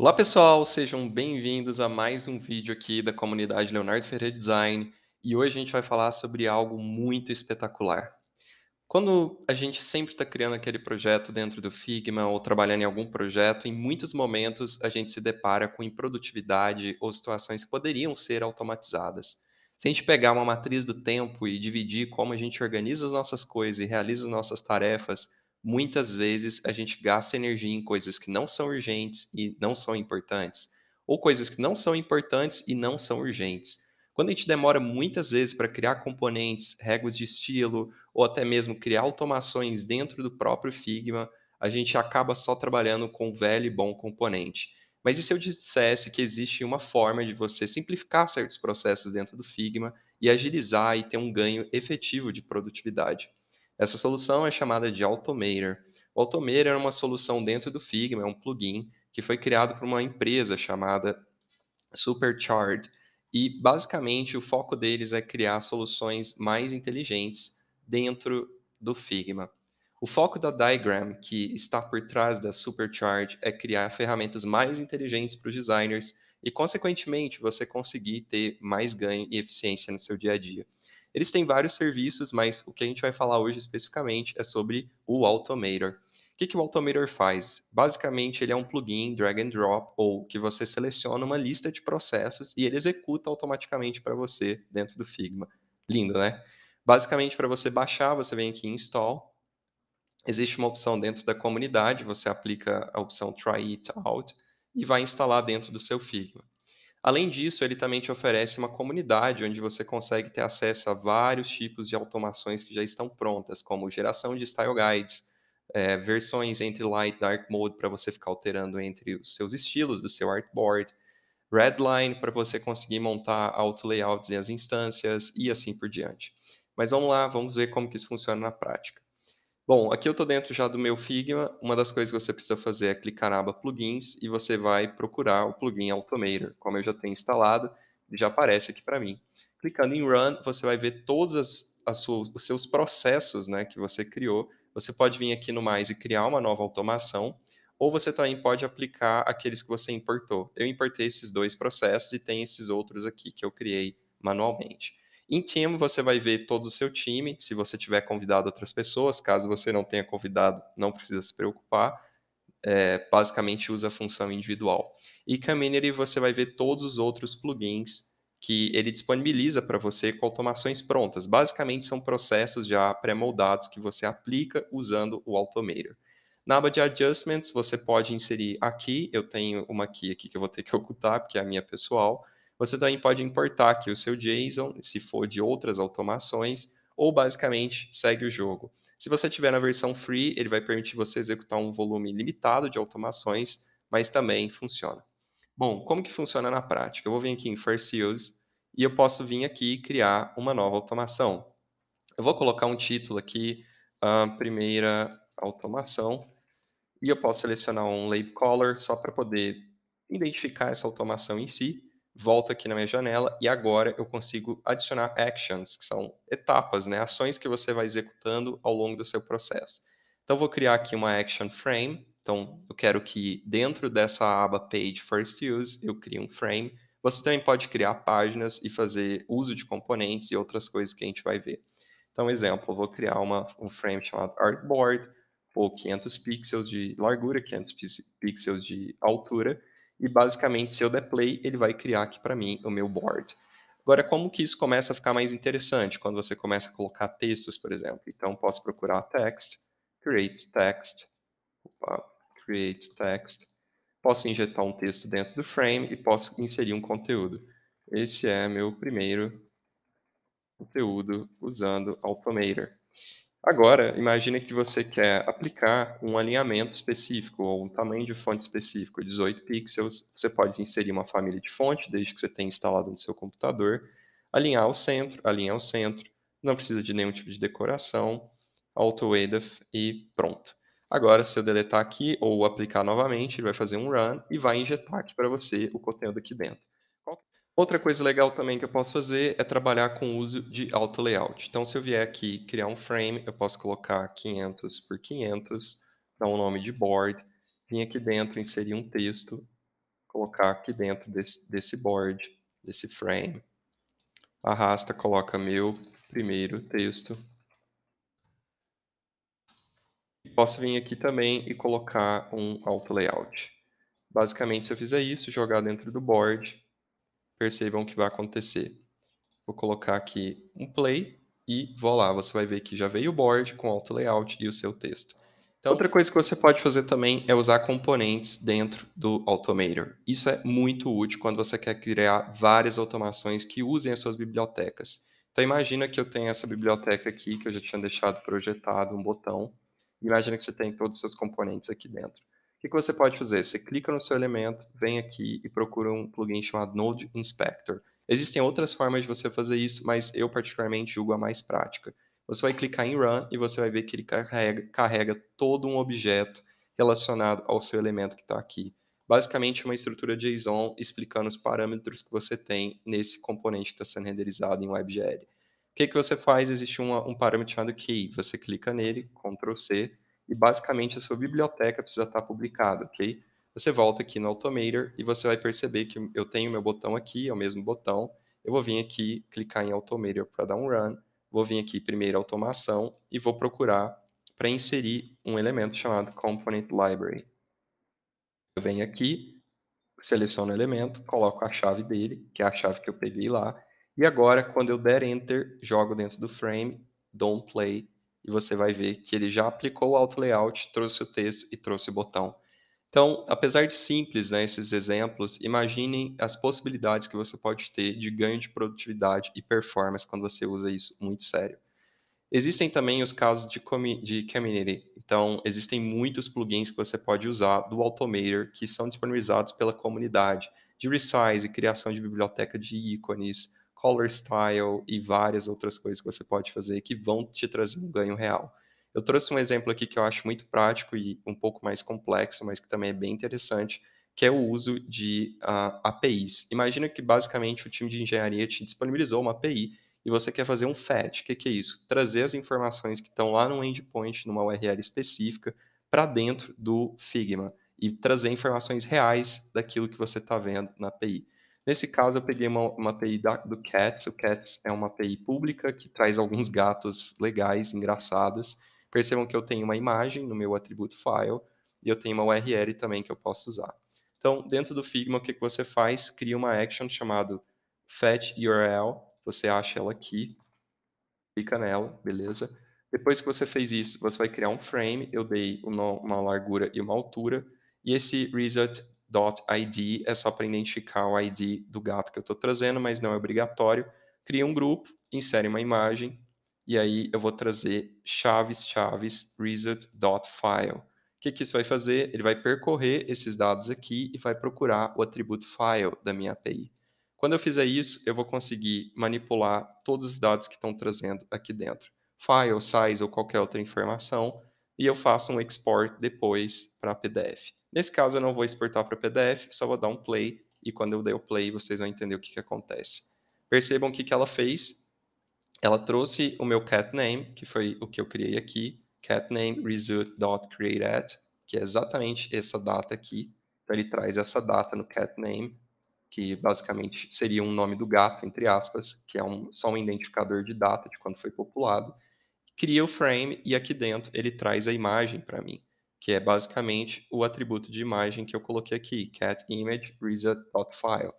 Olá pessoal, sejam bem-vindos a mais um vídeo aqui da comunidade Leonardo Ferreira Design e hoje a gente vai falar sobre algo muito espetacular. Quando a gente sempre está criando aquele projeto dentro do Figma ou trabalhando em algum projeto, em muitos momentos a gente se depara com improdutividade ou situações que poderiam ser automatizadas. Se a gente pegar uma matriz do tempo e dividir como a gente organiza as nossas coisas e realiza as nossas tarefas, muitas vezes a gente gasta energia em coisas que não são urgentes e não são importantes, ou coisas que não são importantes e não são urgentes. Quando a gente demora muitas vezes para criar componentes, regras de estilo, ou até mesmo criar automações dentro do próprio Figma, a gente acaba só trabalhando com velho e bom componente. Mas e se eu dissesse que existe uma forma de você simplificar certos processos dentro do Figma e agilizar e ter um ganho efetivo de produtividade? Essa solução é chamada de Automator. O Automator é uma solução dentro do Figma, é um plugin que foi criado por uma empresa chamada Superchard. E basicamente o foco deles é criar soluções mais inteligentes dentro do Figma. O foco da Diagram, que está por trás da Supercharge, é criar ferramentas mais inteligentes para os designers e, consequentemente, você conseguir ter mais ganho e eficiência no seu dia a dia. Eles têm vários serviços, mas o que a gente vai falar hoje especificamente é sobre o Automator. O que, que o Automator faz? Basicamente, ele é um plugin drag and drop, ou que você seleciona uma lista de processos e ele executa automaticamente para você dentro do Figma. Lindo, né? Basicamente, para você baixar, você vem aqui em Install. Existe uma opção dentro da comunidade, você aplica a opção Try It Out e vai instalar dentro do seu Figma. Além disso, ele também te oferece uma comunidade onde você consegue ter acesso a vários tipos de automações que já estão prontas, como geração de style guides, é, versões entre light e dark mode para você ficar alterando entre os seus estilos do seu artboard, redline para você conseguir montar auto layouts e as instâncias e assim por diante. Mas vamos lá, vamos ver como que isso funciona na prática. Bom, aqui eu estou dentro já do meu Figma. Uma das coisas que você precisa fazer é clicar na aba Plugins e você vai procurar o plugin Automator. Como eu já tenho instalado, já aparece aqui para mim. Clicando em Run, você vai ver todos as, as suas, os seus processos né, que você criou. Você pode vir aqui no Mais e criar uma nova automação, ou você também pode aplicar aqueles que você importou. Eu importei esses dois processos e tem esses outros aqui que eu criei manualmente. Em Team, você vai ver todo o seu time. Se você tiver convidado outras pessoas, caso você não tenha convidado, não precisa se preocupar. É, basicamente usa a função individual. E Community, você vai ver todos os outros plugins que ele disponibiliza para você com automações prontas. Basicamente, são processos já pré-moldados que você aplica usando o Automator. Na aba de Adjustments, você pode inserir aqui. Eu tenho uma key aqui que eu vou ter que ocultar, porque é a minha pessoal. Você também pode importar aqui o seu JSON, se for de outras automações, ou basicamente segue o jogo. Se você tiver na versão free, ele vai permitir você executar um volume limitado de automações, mas também funciona. Bom, como que funciona na prática? Eu vou vir aqui em First Use e eu posso vir aqui e criar uma nova automação. Eu vou colocar um título aqui, a primeira automação, e eu posso selecionar um label color só para poder identificar essa automação em si volto aqui na minha janela e agora eu consigo adicionar actions, que são etapas, né? ações que você vai executando ao longo do seu processo. Então, vou criar aqui uma action frame. Então, eu quero que dentro dessa aba Page First Use, eu crie um frame. Você também pode criar páginas e fazer uso de componentes e outras coisas que a gente vai ver. Então, exemplo, eu vou criar uma, um frame chamado Artboard, ou 500 pixels de largura, 500 pixels de altura, e basicamente, se eu der play, ele vai criar aqui para mim o meu board. Agora, como que isso começa a ficar mais interessante quando você começa a colocar textos, por exemplo? Então, posso procurar text, create text, opa, create text. Posso injetar um texto dentro do frame e posso inserir um conteúdo. Esse é meu primeiro conteúdo usando Automator. Agora, imagine que você quer aplicar um alinhamento específico ou um tamanho de fonte específico, 18 pixels. Você pode inserir uma família de fonte, desde que você tenha instalado no seu computador, alinhar ao centro, alinhar ao centro, não precisa de nenhum tipo de decoração, auto-edif e pronto. Agora, se eu deletar aqui ou aplicar novamente, ele vai fazer um run e vai injetar aqui para você o conteúdo aqui dentro. Outra coisa legal também que eu posso fazer é trabalhar com o uso de auto layout. Então, se eu vier aqui criar um frame, eu posso colocar 500 por 500, dar um nome de board, vir aqui dentro, inserir um texto, colocar aqui dentro desse, desse board, desse frame, arrasta, coloca meu primeiro texto. E posso vir aqui também e colocar um auto layout. Basicamente, se eu fizer isso, jogar dentro do board, percebam o que vai acontecer. Vou colocar aqui um play e vou lá. Você vai ver que já veio o board com alto layout e o seu texto. Então, outra coisa que você pode fazer também é usar componentes dentro do Automator. Isso é muito útil quando você quer criar várias automações que usem as suas bibliotecas. Então, imagina que eu tenho essa biblioteca aqui, que eu já tinha deixado projetado um botão. Imagina que você tem todos os seus componentes aqui dentro. O que, que você pode fazer? Você clica no seu elemento, vem aqui e procura um plugin chamado Node Inspector. Existem outras formas de você fazer isso, mas eu particularmente julgo a mais prática. Você vai clicar em Run e você vai ver que ele carrega, carrega todo um objeto relacionado ao seu elemento que está aqui. Basicamente, uma estrutura JSON explicando os parâmetros que você tem nesse componente que está sendo renderizado em WebGL. O que, que você faz? Existe um parâmetro chamado key. Você clica nele, C e basicamente a sua biblioteca precisa estar publicada, ok? Você volta aqui no Automator e você vai perceber que eu tenho meu botão aqui, é o mesmo botão. Eu vou vir aqui, clicar em Automator para dar um run, vou vir aqui primeiro automação e vou procurar para inserir um elemento chamado Component Library. Eu venho aqui, seleciono o elemento, coloco a chave dele, que é a chave que eu peguei lá, e agora, quando eu der Enter, jogo dentro do frame, don't play, e você vai ver que ele já aplicou o auto layout, trouxe o texto e trouxe o botão. Então, apesar de simples né, esses exemplos, imaginem as possibilidades que você pode ter de ganho de produtividade e performance quando você usa isso muito sério. Existem também os casos de, de community. Então, existem muitos plugins que você pode usar do Automator que são disponibilizados pela comunidade, de resize, criação de biblioteca de ícones, color style e várias outras coisas que você pode fazer que vão te trazer um ganho real. Eu trouxe um exemplo aqui que eu acho muito prático e um pouco mais complexo, mas que também é bem interessante, que é o uso de uh, ah, APIs. Imagina que basicamente o time de engenharia te disponibilizou uma API e você quer fazer um fetch. O que, que, é isso? Trazer as informações que estão lá no endpoint, numa URL específica, para dentro do Figma e trazer informações reais daquilo que você está vendo na API. Nesse caso, eu peguei uma, uma API da, do Cats. O Cats é uma API pública que traz alguns gatos legais, engraçados. Percebam que eu tenho uma imagem no meu atributo file e eu tenho uma URL também que eu posso usar. Então, dentro do Figma, o que, que você faz? Cria uma action chamada fetch URL. Você acha ela aqui, clica nela, beleza? Depois que você fez isso, você vai criar um frame. Eu dei uma largura e uma altura. E esse result .id é só para identificar o ID do gato que eu estou trazendo, mas não é obrigatório. Cria um grupo, insere uma imagem, e aí eu vou trazer chaves chaves result.file. O que, que isso vai fazer? Ele vai percorrer esses dados aqui e vai procurar o atributo file da minha API. Quando eu fizer isso, eu vou conseguir manipular todos os dados que estão trazendo aqui dentro. File, size ou qualquer outra informação, e eu faço um export depois para PDF. Nesse caso, eu não vou exportar para PDF, só vou dar um play, e quando eu der o play, vocês vão entender o que, que acontece. Percebam o que, que ela fez. Ela trouxe o meu cat name, que foi o que eu criei aqui, cat name result.createAt, que é exatamente essa data aqui. Então, ele traz essa data no cat name, que basicamente seria um nome do gato, entre aspas, que é um, só um identificador de data de quando foi populado cria o frame e aqui dentro ele traz a imagem para mim, que é basicamente o atributo de imagem que eu coloquei aqui, cat image reset.file.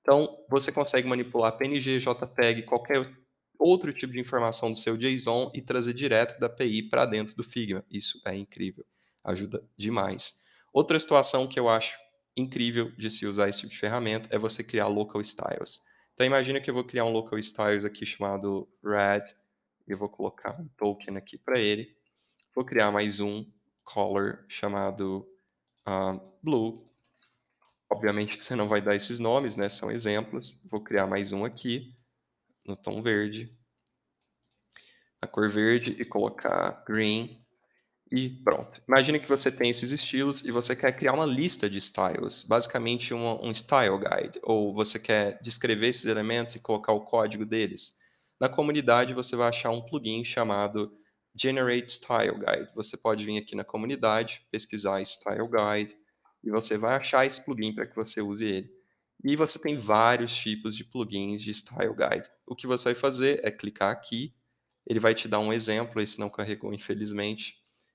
Então, você consegue manipular PNG, JPEG, qualquer outro tipo de informação do seu JSON e trazer direto da API para dentro do Figma. Isso é incrível, ajuda demais. Outra situação que eu acho incrível de se usar esse tipo de ferramenta é você criar local styles. Então imagina que eu vou criar um local styles aqui chamado red eu vou colocar um token aqui para ele. Vou criar mais um color chamado uh, blue. Obviamente você não vai dar esses nomes, né? São exemplos. Vou criar mais um aqui no tom verde. A cor verde e colocar green. E pronto. Imagina que você tem esses estilos e você quer criar uma lista de styles, basicamente um, um style guide, ou você quer descrever esses elementos e colocar o código deles. Na comunidade, você vai achar um plugin chamado Generate Style Guide. Você pode vir aqui na comunidade, pesquisar Style Guide, e você vai achar esse plugin para que você use ele. E você tem vários tipos de plugins de Style Guide. O que você vai fazer é clicar aqui, ele vai te dar um exemplo, esse não carregou, infelizmente,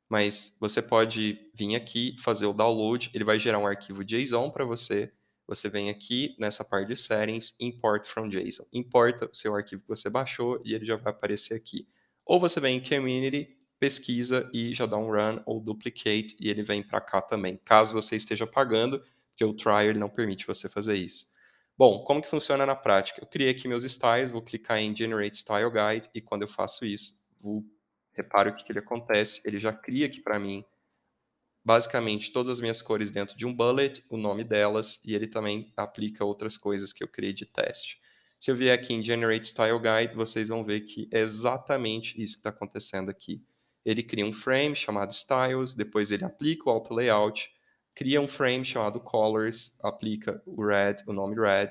mas você pode vir aqui, fazer o download, ele vai gerar um arquivo JSON para você, você vem aqui nessa parte de settings, import from JSON. Importa o seu arquivo que você baixou e ele já vai aparecer aqui. Ou você vem em community, pesquisa e já dá um run ou duplicate e ele vem para cá também, caso você esteja pagando, porque o trial não permite você fazer isso. Bom, como que funciona na prática? Eu criei aqui meus styles, vou clicar em Generate Style Guide e quando eu faço isso, vou... repara o que, que ele acontece, ele já cria aqui para mim basicamente todas as minhas cores dentro de um bullet, o nome delas, e ele também aplica outras coisas que eu criei de teste. Se eu vier aqui em Generate Style Guide, vocês vão ver que é exatamente isso que está acontecendo aqui. Ele cria um frame chamado Styles, depois ele aplica o Auto Layout, cria um frame chamado Colors, aplica o Red, o nome Red,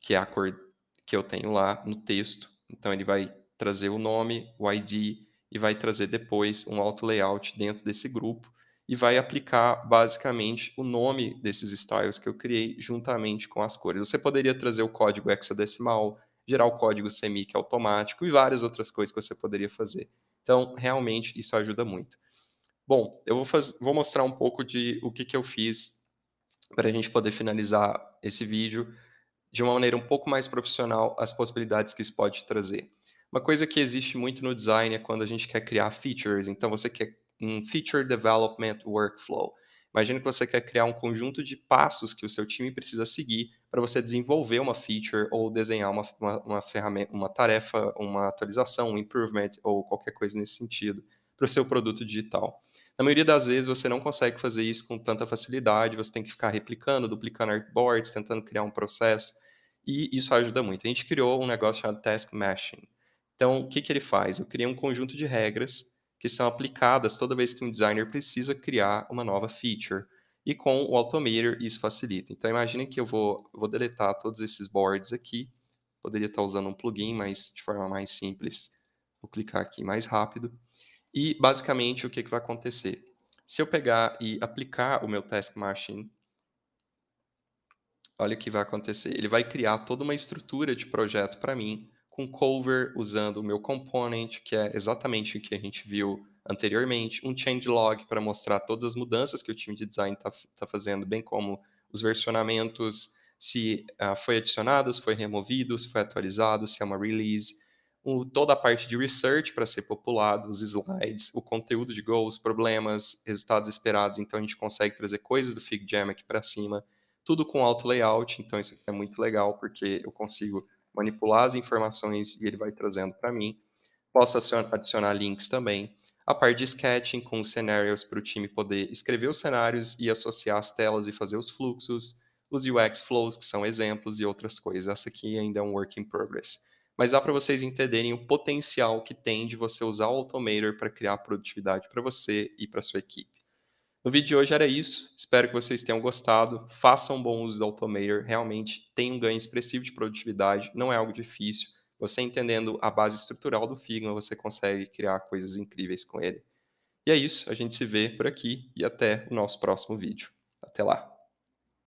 que é a cor que eu tenho lá no texto. Então ele vai trazer o nome, o ID, e vai trazer depois um Auto Layout dentro desse grupo, e vai aplicar basicamente o nome desses styles que eu criei juntamente com as cores. Você poderia trazer o código hexadecimal, gerar o código semic automático e várias outras coisas que você poderia fazer. Então, realmente, isso ajuda muito. Bom, eu vou, faz... vou mostrar um pouco de o que, que eu fiz para a gente poder finalizar esse vídeo de uma maneira um pouco mais profissional as possibilidades que isso pode trazer. Uma coisa que existe muito no design é quando a gente quer criar features. Então, você quer um feature development workflow. Imagine que você quer criar um conjunto de passos que o seu time precisa seguir para você desenvolver uma feature ou desenhar uma, uma, uma, ferramenta, uma tarefa, uma atualização, um improvement ou qualquer coisa nesse sentido para o seu produto digital. Na maioria das vezes você não consegue fazer isso com tanta facilidade, você tem que ficar replicando, duplicando artboards, tentando criar um processo, e isso ajuda muito. A gente criou um negócio chamado Task Machine. Então, o que, que ele faz? Eu criei um conjunto de regras que são aplicadas toda vez que um designer precisa criar uma nova feature. E com o Automator isso facilita. Então imagine que eu vou, vou deletar todos esses boards aqui. Poderia estar usando um plugin, mas de forma mais simples. Vou clicar aqui mais rápido. E basicamente o que, que vai acontecer? Se eu pegar e aplicar o meu Task Machine, olha o que vai acontecer. Ele vai criar toda uma estrutura de projeto para mim, com cover usando o meu component, que é exatamente o que a gente viu anteriormente, um changelog para mostrar todas as mudanças que o time de design está tá fazendo, bem como os versionamentos, se uh, foi adicionado, se foi removido, se foi atualizado, se é uma release, toda a parte de research para ser populado, os slides, o conteúdo de goals, problemas, resultados esperados, então a gente consegue trazer coisas do FigJam aqui para cima, tudo com alto layout, então isso aqui é muito legal, porque eu consigo manipular as informações e ele vai trazendo para mim. Posso adicionar links também. A parte de sketching com cenários para o time poder escrever os cenários e associar as telas e fazer os fluxos. Os UX flows, que são exemplos e outras coisas. Essa aqui ainda é um work in progress. Mas dá para vocês entenderem o potencial que tem de você usar o Automator para criar produtividade para você e para sua equipe. No vídeo de hoje era isso. Espero que vocês tenham gostado. Façam bom uso do Automator. Realmente tem um ganho expressivo de produtividade. Não é algo difícil. Você entendendo a base estrutural do Figma, você consegue criar coisas incríveis com ele. E é isso. A gente se vê por aqui e até o nosso próximo vídeo. Até lá.